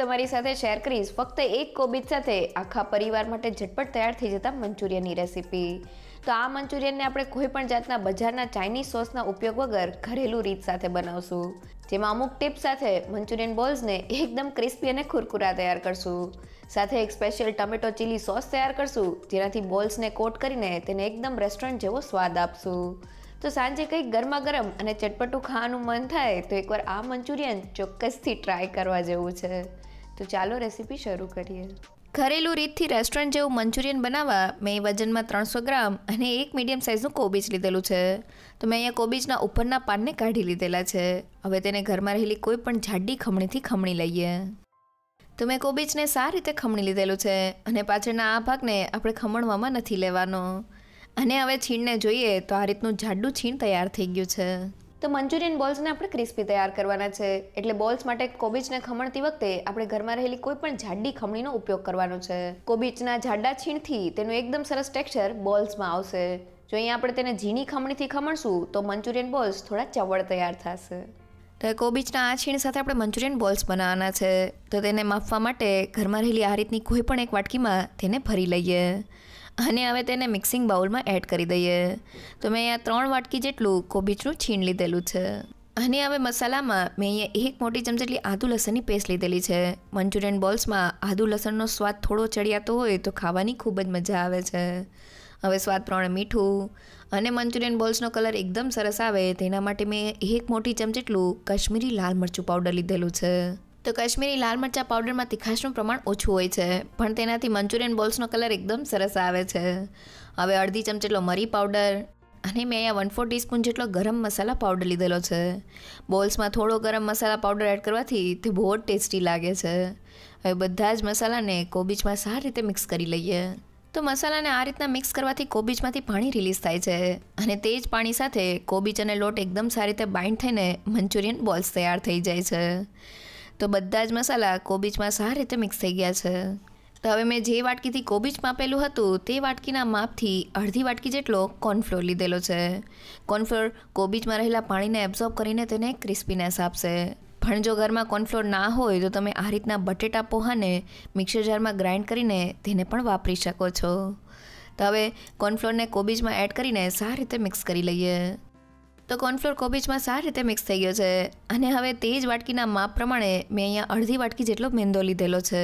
તમારી સાથે શેર કરીશ ફક્ત એક કોબીજ સાથે આખા પરિવાર માટે ઝટપટ તૈયાર થઈ જતા મંચુરિયનની રેસીપી તો આ મંચુરિયનને આપણે કોઈ પણ જાતના બજારના ચાઇનીઝ સોસના ઉપયોગ વગર ઘરેલું રીત સાથે બનાવશું જેમાં અમુક ટિપ્સ સાથે મંચુરિયન બોલ્સને એકદમ ક્રિસ્પી અને કુરકુરા તૈયાર કરશું સાથે એક સ્પેશિયલ ટમેટો ચીલી સોસ તૈયાર કરશું જેનાથી બોલ્સને કોટ કરીને તેને એકદમ રેસ્ટોરન્ટ જેવો સ્વાદ આપશું તો સાંજે કંઈક ગરમા ગરમ અને ચટપટું ખાવાનું મન થાય તો એકવાર આ મંચુરિયન ચોક્કસથી ટ્રાય કરવા જેવું છે તો ચાલો રેસીપી શરૂ કરીએ ઘરેલું રીતથી રેસ્ટોરન્ટ જેવું મંચુરિયન બનાવવા મેં વજનમાં ત્રણસો ગ્રામ અને એક મીડિયમ સાઇઝનું કોબીજ લીધેલું છે તો મેં અહીંયા કોબીજના ઉપરના પાનને કાઢી લીધેલા છે હવે તેને ઘરમાં રહેલી કોઈ પણ જાડી ખમણીથી ખમણી લઈએ તો મેં કોબીજને સારી રીતે ખમણી લીધેલું છે અને પાછળના આ ભાગને આપણે ખમણવામાં નથી લેવાનો અને હવે છીણને જોઈએ તો આ રીતનું જાડું છીણ તૈયાર થઈ ગયું છે તો મન્ચુરિયન બોલ્સને આપણે ક્રિસ્પી તૈયાર કરવાના છે એટલે બોલ્સ માટે કોબીજને ખમણતી વખતે આપણે ઘરમાં રહેલી કોઈ પણ જાડી ખમણીનો ઉપયોગ કરવાનો છે કોબીજના જાડા છીણથી તેનું એકદમ સરસ ટેક્સચર બોલ્સમાં આવશે જો અહીંયા આપણે તેને ઝીણી ખમણીથી ખમણશું તો મન્ચુરિયન બોલ્સ થોડા ચવળ તૈયાર થશે તો કોબીજના આ છીણ સાથે આપણે મન્ચુરિયન બોલ્સ બનાવવાના છે તો તેને માફવા માટે ઘરમાં રહેલી આ રીતની કોઈ પણ એક વાટકીમાં તેને ભરી લઈએ અને હવે તેને મિક્સિંગ બાઉલમાં એડ કરી દઈએ તો મેં અહીંયા ત્રણ વાટકી જેટલું કોબીચનું છીણ લીધેલું છે અને હવે મસાલામાં મેં અહીંયા એક મોટી ચમચી જેટલી આદુ લસણની પેસ્ટ લીધેલી છે મંચુરિયન બોલ્સમાં આદુ લસણનો સ્વાદ થોડો ચડિયાતો હોય તો ખાવાની ખૂબ જ મજા આવે છે હવે સ્વાદ પ્રમાણે મીઠું અને મંચુરિયન બોલ્સનો કલર એકદમ સરસ આવે તેના માટે મેં એક મોટી જેટલું કાશ્મીરી લાલ મરચું પાવડર લીધેલું છે તો કાશ્મીરી લાલ મરચા પાવડરમાં તીખાશનું પ્રમાણ ઓછું હોય છે પણ તેનાથી મંચુરિયન બોલ્સનો કલર એકદમ સરસ આવે છે હવે અડધી ચમચી જેટલો મરી પાવડર અને મેં અહીંયા વન ફોર ટીસ્પૂન જેટલો ગરમ મસાલા પાવડર લીધેલો છે બોલ્સમાં થોડો ગરમ મસાલા પાવડર એડ કરવાથી તે બહુ જ ટેસ્ટી લાગે છે હવે બધા જ મસાલાને કોબીજમાં સારી રીતે મિક્સ કરી લઈએ તો મસાલાને આ રીતના મિક્સ કરવાથી કોબીજમાંથી પાણી રિલીઝ થાય છે અને તે જ પાણી સાથે કોબીજ અને લોટ એકદમ સારી રીતે બાઇન્ડ થઈને મંચુરિયન બોલ્સ તૈયાર થઈ જાય છે તો બધા જ મસાલા કોબીજમાં સારી રીતે મિક્સ થઈ ગયા છે તો હવે મેં જે વાટકીથી કોબીજ માપેલું હતું તે વાટકીના માપથી અડધી વાટકી જેટલો કોર્નફ્લોર લીધેલો છે કોર્નફ્લોર કોબીજમાં રહેલા પાણીને એબ્ઝોર્બ કરીને તેને ક્રિસ્પીનેસ આપશે પણ જો ઘરમાં કોર્નફ્લોર ના હોય તો તમે આ રીતના બટેટા પોહાને મિક્સર જારમાં ગ્રાઇન્ડ કરીને તેને પણ વાપરી શકો છો તો હવે કોર્નફ્લોરને કોબીજમાં એડ કરીને સારી રીતે મિક્સ કરી લઈએ તો કોર્નફ્લોર કોબીજમાં સારી રીતે મિક્સ થઈ ગયો છે અને હવે તે જ વાટકીના માપ પ્રમાણે મેં અહીંયા અડધી વાટકી જેટલો મેંદો લીધેલો છે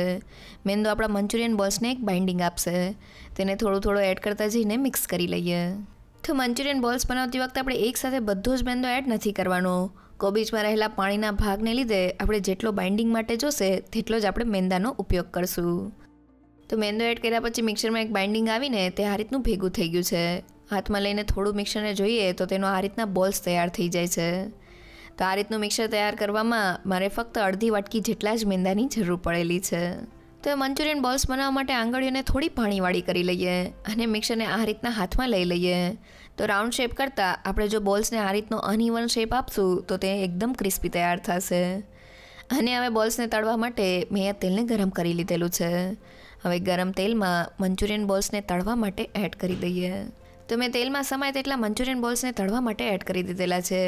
મેંદો આપણા મંચુરિયન બોલ્સને એક બાઇન્ડિંગ આપશે તેને થોડું થોડું એડ કરતા જઈને મિક્સ કરી લઈએ તો મંચુરિયન બોલ્સ બનાવતી વખતે આપણે એકસાથે બધો જ મેંદો એડ નથી કરવાનો કોબીજમાં રહેલા પાણીના ભાગને લીધે આપણે જેટલો બાઇન્ડિંગ માટે જોશે તેટલો જ આપણે મેંદાનો ઉપયોગ કરશું તો મેંદો એડ કર્યા પછી મિક્સરમાં એક બાઇન્ડિંગ આવીને તે આ રીતનું ભેગું થઈ ગયું છે હાથમાં લઈને થોડું મિક્સરને જોઈએ તો તેનો આ રીતના બોલ્સ તૈયાર થઈ જાય છે તો આ રીતનું મિક્સર તૈયાર કરવામાં મારે ફક્ત અડધી વાટકી જેટલા જ મેંદાની જરૂર પડેલી છે તો મંચુરિયન બોલ્સ બનાવવા માટે આંગળીઓને થોડી પાણીવાળી કરી લઈએ અને મિક્સરને આ રીતના હાથમાં લઈ લઈએ તો રાઉન્ડ શેપ કરતાં આપણે જો બોલ્સને આ રીતનો અનઇવન શેપ આપશું તો તે એકદમ ક્રિસ્પી તૈયાર થશે અને હવે બોલ્સને તળવા માટે મેં આ તેલને ગરમ કરી લીધેલું છે હવે ગરમ તેલમાં મંચુરિયન બોલ્સને તળવા માટે એડ કરી દઈએ તો મેં તેલમાં સમાય તેટલા મંચુરિયન બોલ્સને તળવા માટે એડ કરી દીધેલા છે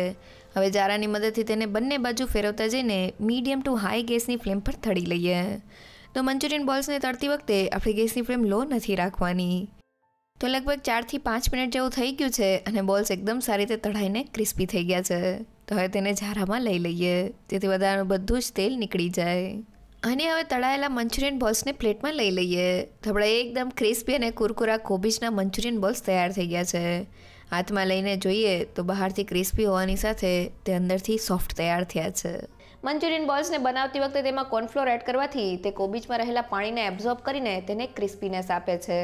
હવે જારાની મદદથી તેને બંને બાજુ ફેરવતા જઈને મીડિયમ ટુ હાઈ ગેસની ફ્લેમ પર તળી લઈએ તો મંચુરિયન બોલ્સને તળતી વખતે આપણે ગેસની ફ્લેમ લો નથી રાખવાની તો લગભગ ચારથી પાંચ મિનિટ જેવું થઈ ગયું છે અને બોલ્સ એકદમ સારી રીતે તળાઈને ક્રિસ્પી થઈ ગયા છે તો હવે તેને ઝારામાં લઈ લઈએ જેથી વધારાનું બધું જ તેલ નીકળી જાય અને હવે તળાયેલા મંચુરિયન બોલ્સને પ્લેટમાં લઈ લઈએ તો આપણે એકદમ ક્રિસ્પી અને કુરકુરા કોબીજના મંચુરિયન બોલ્સ તૈયાર થઈ ગયા છે હાથમાં લઈને જોઈએ તો બહારથી ક્રિસ્પી હોવાની સાથે તે અંદરથી સોફ્ટ તૈયાર થયા છે મંચુરિયન બોલ્સને બનાવતી વખતે તેમાં કોર્નફ્લોર એડ કરવાથી તે કોબીજમાં રહેલા પાણીને એબ્ઝોર્બ કરીને તેને ક્રિસ્પીનેસ આપે છે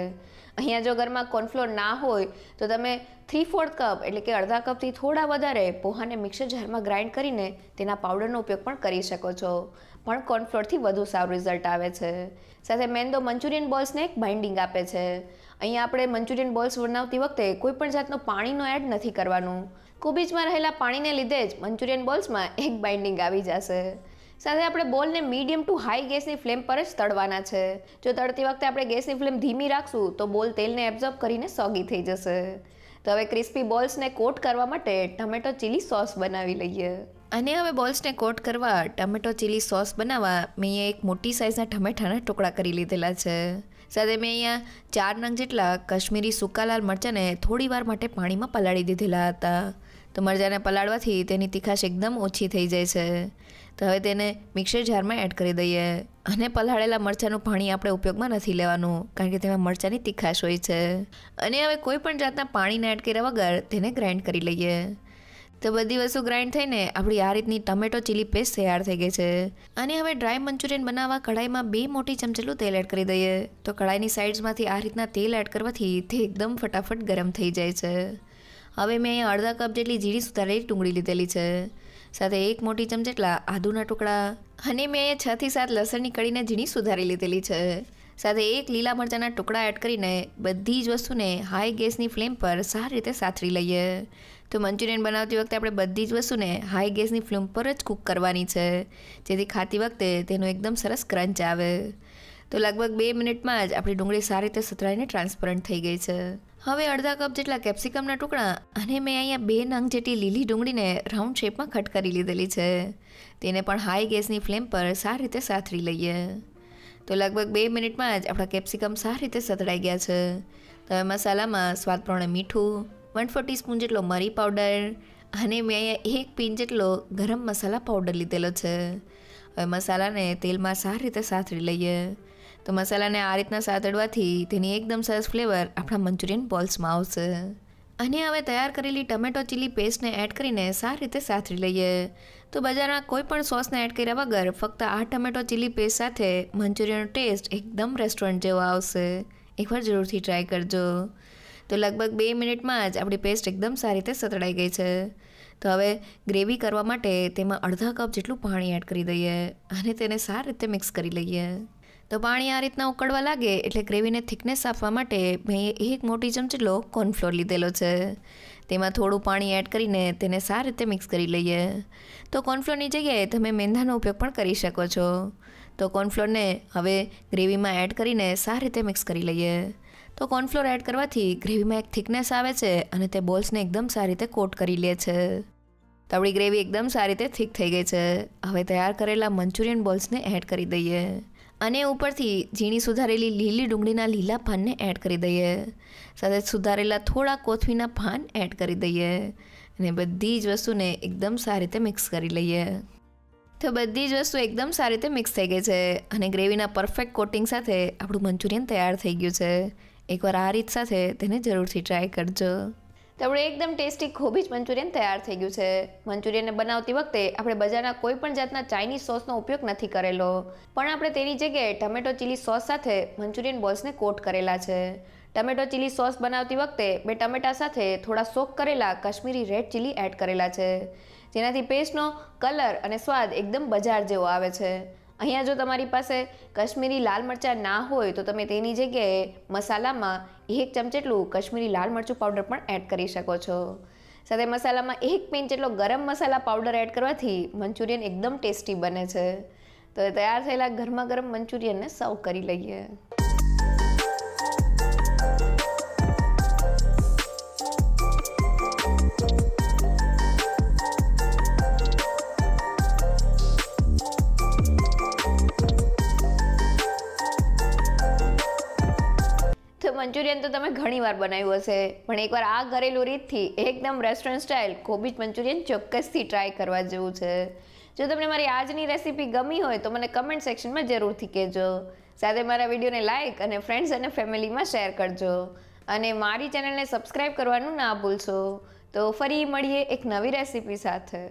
અહીંયા જો ઘરમાં કોર્નફ્લોર ના હોય તો તમે થ્રી ફોર્થ કપ એટલે કે અડધા કપથી થોડા વધારે પોહાને મિક્સર જારમાં ગ્રાઇન્ડ કરીને તેના પાવડરનો ઉપયોગ પણ કરી શકો છો પણ કોર્નફ્લોરથી વધુ સારું રિઝલ્ટ આવે છે સાથે મેન તો મંચુરિયન બોલ્સને એક બાઇન્ડિંગ આપે છે અહીંયા આપણે મંચુરિયન બોલ્સ બનાવતી વખતે કોઈ પણ જાતનું પાણીનો એડ નથી કરવાનું કોબીજમાં રહેલા પાણીને લીધે જ મંચુરિયન બોલ્સમાં એક બાઇન્ડિંગ આવી જશે સાથે આપણે બોલને મીડિયમ ટુ હાઈ ગેસની ફ્લેમ પર જ તળવાના છે જો તળતી વખતે આપણે ગેસની ફ્લેમ ધીમી રાખશું તો બોલ તેલને એબ્ઝોર્બ કરીને સોગી થઈ જશે તો હવે ક્રિસ્પી બોલ્સને કોટ કરવા માટે ટમેટો ચીલી સોસ બનાવી લઈએ અને હવે બોલ્સને કોટ કરવા ટમેટો ચીલી સોસ બનાવવા મેં એક મોટી સાઇઝના ટમેટાના ટુકડા કરી લીધેલા છે સાથે મેં અહીંયા ચાર નંગ જેટલા કશ્મીરી સૂકા લાલ મરચાંને થોડી વાર માટે પાણીમાં પલાળી દીધેલા હતા તો મરચાંને પલાળવાથી તેની તીખાશ એકદમ ઓછી થઈ જાય છે તો હવે તેને મિક્સર જારમાં એડ કરી દઈએ અને પલાળેલા મરચાંનું પાણી આપણે ઉપયોગમાં નથી લેવાનું કારણ કે તેમાં મરચાંની તીખાશ હોય છે અને હવે કોઈ પણ જાતના પાણીને એડ કર્યા વગર તેને ગ્રાઇન્ડ કરી લઈએ તો બધી વસ્તુ ગ્રાઇન્ડ થઈને આપણી આ રીતની ટમેટો ચીલી પેસ્ટ તૈયાર થઈ ગઈ છે અને હવે ડ્રાય મંચુરિયન બનાવવા કઢાઈમાં બે મોટી ચમચેલું તેલ એડ કરી દઈએ તો કઢાઈની સાઇડ્સમાંથી આ રીતના તેલ એડ કરવાથી તે એકદમ ફટાફટ ગરમ થઈ જાય છે હવે મેં અડધા કપ જેટલી જીરી સુધારેલી ડુંગળી લીધેલી છે સાથે એક મોટી ચમચ જેટલા આદુના ટુકડા અને મેં છ થી સાત લસણની કળીને ઝીણી સુધારી લીધેલી છે સાથે એક લીલા મરચાંના ટુકડા એડ કરીને બધી જ વસ્તુને હાઈ ગેસની ફ્લેમ પર સારી રીતે સાથરી લઈએ તો મંચુરિયન બનાવતી વખતે આપણે બધી જ વસ્તુને હાઈ ગેસની ફ્લેમ પર જ કૂક કરવાની છે જેથી ખાતી વખતે તેનો એકદમ સરસ ક્રંચ આવે તો લગભગ બે મિનિટમાં જ આપણી ડુંગળી સારી રીતે સુતરાઈને ટ્રાન્સપરન્ટ થઈ ગઈ છે હવે અડધા કપ જેટલા કેપ્સિકમના ટુકડા અને મેં અહીંયા બે નંગ જેટલી લીલી ડુંગળીને રાઉન્ડ શેપમાં કટ કરી લીધેલી છે તેને પણ હાઈ ગેસની ફ્લેમ પર સારી રીતે સાથરી લઈએ તો લગભગ બે મિનિટમાં જ આપણા કેપ્સિકમ સારી રીતે સતળાઈ ગયા છે તો હવે મસાલામાં સ્વાદ પ્રમાણે મીઠું વન ફોર ટીસ્પૂન જેટલો મરી પાવડર અને મેં અહીંયા એક પીન જેટલો ગરમ મસાલા પાવડર લીધેલો છે હવે મસાલાને તેલમાં સારી રીતે સાથરી લઈએ તો મસાલાને આ રીતના સાતડવાથી તેની એકદમ સરસ ફ્લેવર આપણા મંચુરિયન બોલ્સમાં આવશે અને હવે તૈયાર કરેલી ટમેટો ચીલી પેસ્ટને એડ કરીને સારી રીતે સાથરી લઈએ તો બજારના કોઈ પણ સોસને એડ કર્યા વગર ફક્ત આ ટમેટો ચીલી પેસ્ટ સાથે મંચુરિયનનો ટેસ્ટ એકદમ રેસ્ટોરન્ટ જેવો આવશે એકવાર જરૂરથી ટ્રાય કરજો તો લગભગ બે મિનિટમાં જ આપણી પેસ્ટ એકદમ સારી રીતે સતડાઈ ગઈ છે તો હવે ગ્રેવી કરવા માટે તેમાં અડધા કપ જેટલું પાણી એડ કરી દઈએ અને તેને સારી રીતે મિક્સ કરી લઈએ તો પાણી આ રીતના ઉકળવા લાગે એટલે ગ્રેવીને થિકનેસ આપવા માટે મેં એક મોટી ચમચીલો કોર્નફ્લોર લીધેલો છે તેમાં થોડું પાણી એડ કરીને તેને સારી રીતે મિક્સ કરી લઈએ તો કોર્નફ્લોરની જગ્યાએ તમે મેંદાનો ઉપયોગ પણ કરી શકો છો તો કોર્નફ્લોરને હવે ગ્રેવીમાં એડ કરીને સારી રીતે મિક્સ કરી લઈએ તો કોર્નફ્લોર એડ કરવાથી ગ્રેવીમાં એક થિકનેસ આવે છે અને તે બોલ્સને એકદમ સારી રીતે કોટ કરી લે છે તો ગ્રેવી એકદમ સારી રીતે થીક થઈ ગઈ છે હવે તૈયાર કરેલા મંચુરિયન બોલ્સને એડ કરી દઈએ અને ઉપરથી ઝીણી સુધારેલી લીલી ડુંગળીના લીલા પાનને એડ કરી દઈએ સાથે સુધારેલા થોડા કોથમીના પાન એડ કરી દઈએ અને બધી જ વસ્તુને એકદમ સારી રીતે મિક્સ કરી લઈએ તો બધી જ વસ્તુ એકદમ સારી રીતે મિક્સ થઈ ગઈ છે અને ગ્રેવીના પરફેક્ટ કોટિંગ સાથે આપણું મંચુરિયન તૈયાર થઈ ગયું છે એકવાર આ રીત સાથે તેને જરૂરથી ટ્રાય કરજો તેમણે એકદમ ટેસ્ટી ખોબીજ મંચુરિયન તૈયાર થઈ ગયું છે મંચુરિયનને બનાવતી વખતે આપણે બજારના કોઈ પણ જાતના ચાઇનીઝ સોસનો ઉપયોગ નથી કરેલો પણ આપણે તેની જગ્યાએ ટમેટો ચીલી સોસ સાથે મંચુરિયન બોલ્સને કોટ કરેલા છે ટમેટો ચીલી સોસ બનાવતી વખતે બે ટમેટા સાથે થોડા સોક કરેલા કાશ્મીરી રેડ ચીલી એડ કરેલા છે જેનાથી પેસ્ટનો કલર અને સ્વાદ એકદમ બજાર જેવો આવે છે અહીંયા જો તમારી પાસે કશ્મીરી લાલ મરચાં ના હોય તો તમે તેની જગ્યાએ મસાલામાં એક ચમચેટલું કશ્મીરી લાલ મરચું પાવડર પણ એડ કરી શકો છો સાથે મસાલામાં એક પિંચ જેટલો ગરમ મસાલા પાવડર એડ કરવાથી મંચુરિયન એકદમ ટેસ્ટી બને છે તો તૈયાર થયેલા ગરમા ગરમ મંચુરિયનને સર્વ કરી લઈએ મંચુરિયન તો તમે ઘણીવાર બનાવ્યું હશે પણ એકવાર આ ઘરેલું રીતથી એકદમ રેસ્ટોરન્ટ સ્ટાઇલ કોબીજ મંચુરિયન ચોક્કસથી ટ્રાય કરવા જેવું છે જો તમને મારી આજની રેસીપી ગમી હોય તો મને કમેન્ટ સેક્શનમાં જરૂરથી કહેજો સાથે મારા વિડીયોને લાઇક અને ફ્રેન્ડ્સ અને ફેમિલીમાં શેર કરજો અને મારી ચેનલને સબસ્ક્રાઈબ કરવાનું ના ભૂલશો તો ફરી મળીએ એક નવી રેસીપી સાથે